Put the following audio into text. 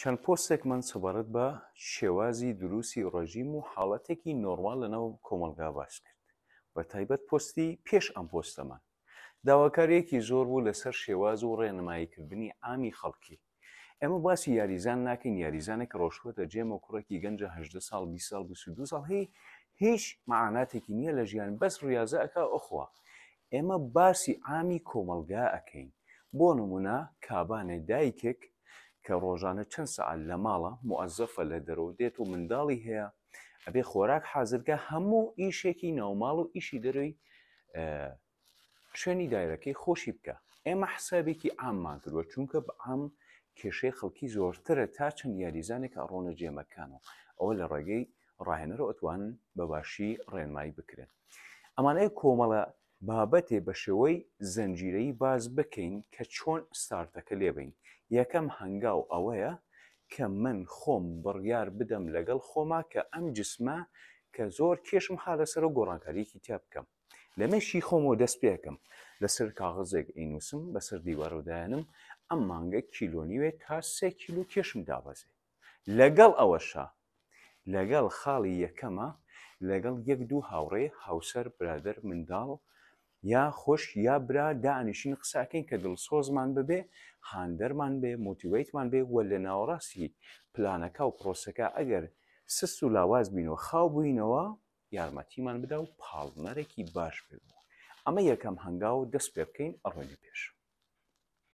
چەند پۆستێکمان سەبارەت بە شێوازی دروسی ڕژیم و حاڵەتێکی نۆرمال لەناو کۆمەلگا باش کرد بە تایبەت پستی پێش ئەم پۆستەمان داواکارەیەکی زۆر بوو لەسەر شێواز و ڕێنماییکردنی ئامی خەڵکی ئێمە باسی یاریزان ناکەین یاریزانێک ڕۆشوە دەجێمە کوڕێکی گەنجە هەدە ساڵ 20 سال 22 ساڵ هی هیچ معاناتێکی نییە لە ژیان بەس ڕاضە ئەکا ئەخوا ئێمە باسی ئامی کۆمەلگا ئەەکەین بۆ نمونە کابانە دایکێک کە ڕۆژانە چەند سعال لە ماڵە موعزەفە لە دەرەوە دێت و منداڵی هەیە ئەبێ خۆراک حازرگە هەموو ئیشێکی ناوماڵ و ئیشی دەروی شوێنی دایرەکەی خۆشی بکە ئێمە حسابێکی ئاممان کردوە چونکە بە ئەم کێشەی خەڵکی زۆرترە تا چەند یاریزانێک ڕۆنە جێمەکانەوە ئەوە لە ڕێگەی ڕاهێنەرە ئەتوانن بەباشی ڕێنمایی بکرێن ئەمانەیە کۆمەڵە بابەتێ بە شێوەی زەنجیرەی باز بکەین کە چۆن ستارتەکە لێبین یەکەم هەنگاو ئەوەیە کە من خۆم بڕیار بدەم لەگەڵ خۆما کە ئەم جسمە کە زۆر کێشم ها لەسەر و گۆڕانکاریکی تیا بکەم لەمەشی خۆمەوە دەست پێکەم لەسەر کاغزێک ئینوسم بەسەر دیوارودایەنم ئەم مانگە کیلۆنیوێ تا سێ کیلو کێشم دابەزێ لەگەڵ ئەوەشا لەگەڵ خاڵی یەکەمە لەگەڵ یەک دوو هاوڕێ هاوسەر برادر منداڵ یا خۆش یا برا دانیشین قساکەین کە دڵسۆزمان ببێ هاندەرمان بێ مۆتیویتمان بێ وە لە ناوەڕاستی پلانەکە و پرۆسەکە ئەگەر سست و لاواز بینەوە خاو بووینەوە یارمەتیمان بدا و پاڵنەرێکی باش بێت ئەمە یەکەم هەنگاو دەست پێ بکەین ئەڕۆنی پێش.